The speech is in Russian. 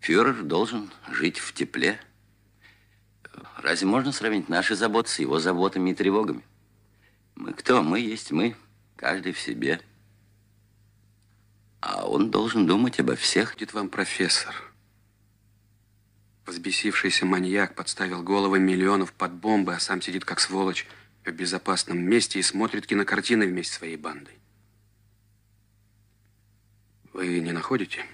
Фюрер должен жить в тепле. Разве можно сравнить наши заботы с его заботами и тревогами? Мы кто? Мы есть мы, каждый в себе. А он должен думать обо всех. Будет вам профессор. Взбесившийся маньяк подставил головы миллионов под бомбы, а сам сидит как сволочь в безопасном месте и смотрит кинокартины вместе с своей бандой. Вы не находите?